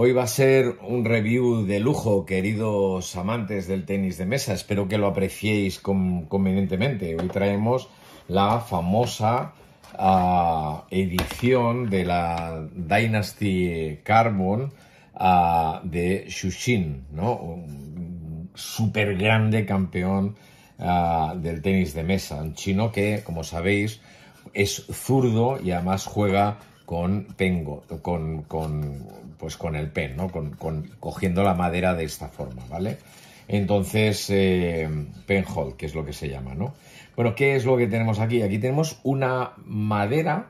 Hoy va a ser un review de lujo, queridos amantes del tenis de mesa. Espero que lo apreciéis convenientemente. Hoy traemos la famosa ah, edición de la Dynasty Carbon ah, de Shushin, ¿no? un super grande campeón ah, del tenis de mesa. Un chino que, como sabéis, es zurdo y además juega con con, con, pues con el pen, ¿no? Con, con, cogiendo la madera de esta forma, ¿vale? Entonces, eh, que es lo que se llama, ¿no? Bueno, ¿qué es lo que tenemos aquí? Aquí tenemos una madera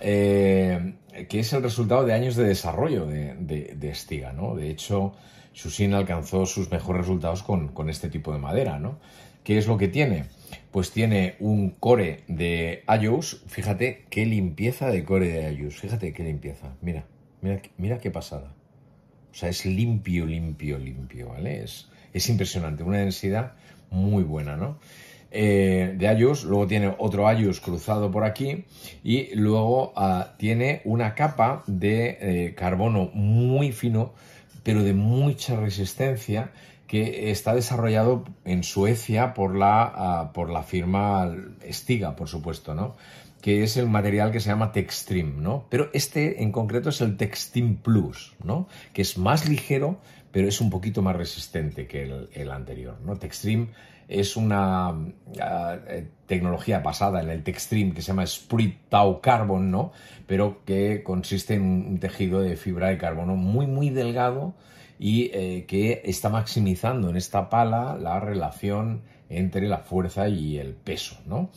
eh, que es el resultado de años de desarrollo de, Estiga, ¿no? De hecho, Susin alcanzó sus mejores resultados con, este tipo de madera, ¿no? ¿Qué es lo que tiene? Pues tiene un core de Ayus, fíjate qué limpieza de core de Ayus, fíjate qué limpieza, mira, mira, mira qué pasada. O sea, es limpio, limpio, limpio, ¿vale? Es, es impresionante, una densidad muy buena, ¿no? Eh, de ayus, luego tiene otro ayus cruzado por aquí y luego ah, tiene una capa de eh, carbono muy fino, pero de mucha resistencia que está desarrollado en Suecia por la, ah, por la firma Stiga, por supuesto, ¿no? que es el material que se llama Textrim, ¿no? Pero este en concreto es el Textim Plus, ¿no? Que es más ligero pero es un poquito más resistente que el, anterior. ¿no? Textream es una ah, eh, tecnología basada en el Textream que se llama Sprit Tau Carbon, ¿no? pero que consiste en un tejido de fibra de carbono muy, muy delgado y eh, que está maximizando en esta pala la relación entre la fuerza y el peso. ¿no?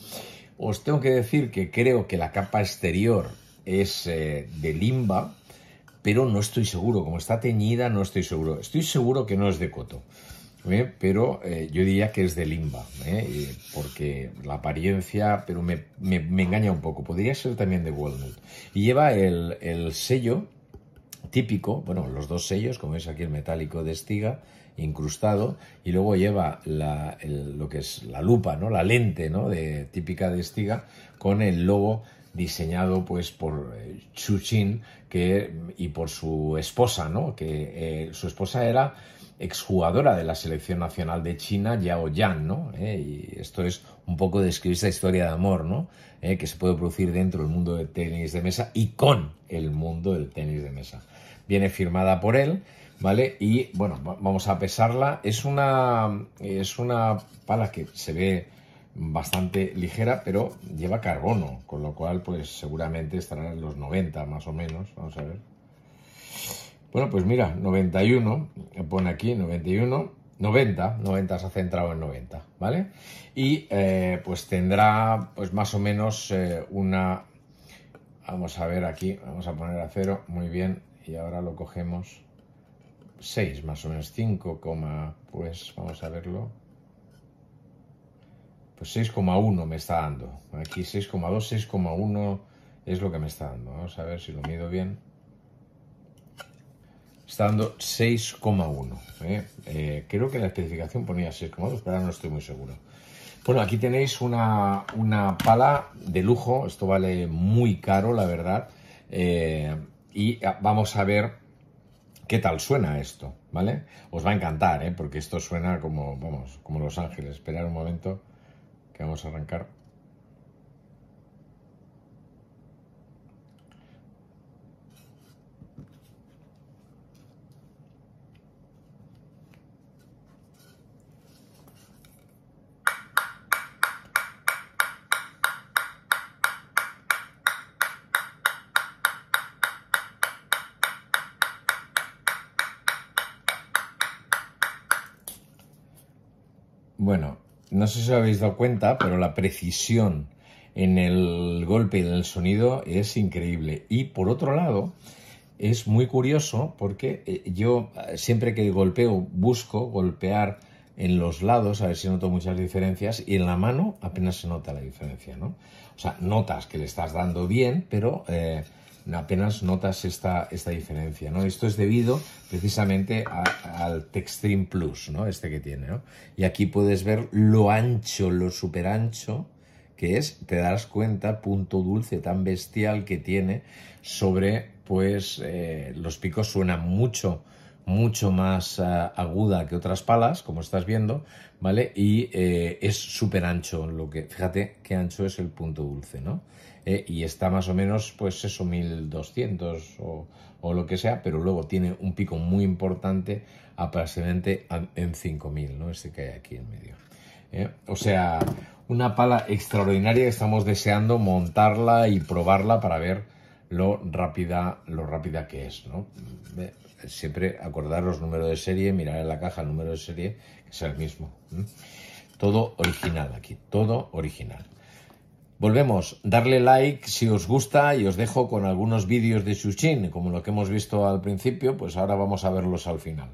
Os tengo que decir que creo que la capa exterior es eh, de limba, pero no estoy seguro. Como está teñida, no estoy seguro. Estoy seguro que no es de coto. ¿eh? pero eh, yo diría que es de limba, ¿eh? porque la apariencia, pero me, engaña un poco, podría ser también de walnut. Y lleva el, sello típico, bueno, los dos sellos, como veis aquí el metálico de estiga, incrustado, y luego lleva lo que es la lupa, ¿no? la lente ¿no? de, típica de estiga, con el logo diseñado pues por Chu eh, Chin que, y por su esposa, ¿no? Que eh, su esposa era exjugadora de la selección nacional de China, Yao Yan, ¿no? Eh, y esto es un poco describir esta historia de amor, ¿no? que se puede producir dentro del mundo del tenis de mesa y con el mundo del tenis de mesa. Viene firmada por él, ¿vale? Y bueno, vamos a pesarla. Es una, es una pala que se ve bastante ligera, pero lleva carbono, con lo cual pues seguramente estará en los 90 más o menos, vamos a ver. Bueno, pues mira, 91, pone aquí 91, 90, 90 se ha centrado en 90, ¿vale? Y eh, pues tendrá pues más o menos eh, una, vamos a ver aquí, vamos a poner a cero, muy bien, y ahora lo cogemos 6 más o menos 5, pues vamos a verlo, 6,1 pues me está dando. Aquí 6,2, 6,1 es lo que me está dando. Vamos a ver si lo mido bien. Está dando 6,1. ¿eh? Eh, creo que la especificación ponía 6,2, pero ahora no estoy muy seguro. Bueno, aquí tenéis una, pala de lujo. Esto vale muy caro, la verdad. Eh, y vamos a ver qué tal suena esto, ¿vale? Os va a encantar, Porque esto suena como, vamos, como Los Ángeles. Esperar un momento vamos a arrancar Bueno, no sé si os habéis dado cuenta, pero la precisión en el golpe y en el sonido es increíble. Y por otro lado, es muy curioso porque eh, yo eh, siempre que golpeo, busco golpear en los lados, a ver si noto muchas diferencias, y en la mano apenas se nota la diferencia, ¿no? O sea, notas que le estás dando bien, pero eh, apenas notas esta, esta diferencia, ¿no? Esto es debido precisamente al Textrim Plus, ¿no? Este que tiene, ¿no? Y aquí puedes ver lo ancho, lo super ancho que es, te darás cuenta, punto dulce tan bestial que tiene sobre, pues, eh, los picos suenan mucho mucho más ah, aguda que otras palas, como estás viendo, ¿vale? Y eh, es súper ancho lo que... Fíjate qué ancho es el punto dulce, ¿no? Eh, y está más o menos, pues eso, 1200 o, o, lo que sea, pero luego tiene un pico muy importante aproximadamente en 5000, ¿no? Este que hay aquí en medio. Eh, o sea, una pala extraordinaria que estamos deseando montarla y probarla para ver lo rápida, lo rápida que es. ¿no? Siempre acordaros número de serie, mirar en la caja el número de serie, que es el mismo. Todo original aquí, todo original. Volvemos, darle like si os gusta y os dejo con algunos vídeos de Shushin, como lo que hemos visto al principio, pues ahora vamos a verlos al final.